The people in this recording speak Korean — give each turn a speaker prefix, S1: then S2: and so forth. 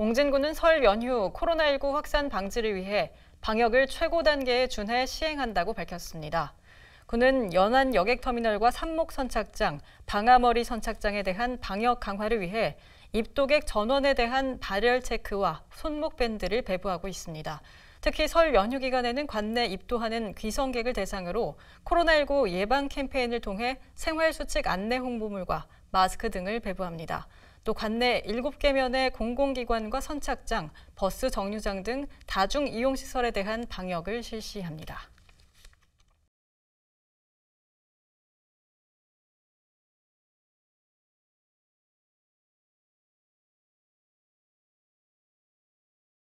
S1: 옹진군은 설 연휴 코로나19 확산 방지를 위해 방역을 최고 단계에 준해 시행한다고 밝혔습니다. 군은 연안 여객터미널과 산목 선착장, 방아머리 선착장에 대한 방역 강화를 위해 입도객 전원에 대한 발열 체크와 손목 밴드를 배부하고 있습니다. 특히 설 연휴 기간에는 관내 입도하는 귀성객을 대상으로 코로나19 예방 캠페인을 통해 생활수칙 안내 홍보물과 마스크 등을 배부합니다. 또 관내 7개 면의 공공기관과 선착장, 버스 정류장 등 다중 이용시설에 대한 방역을 실시합니다.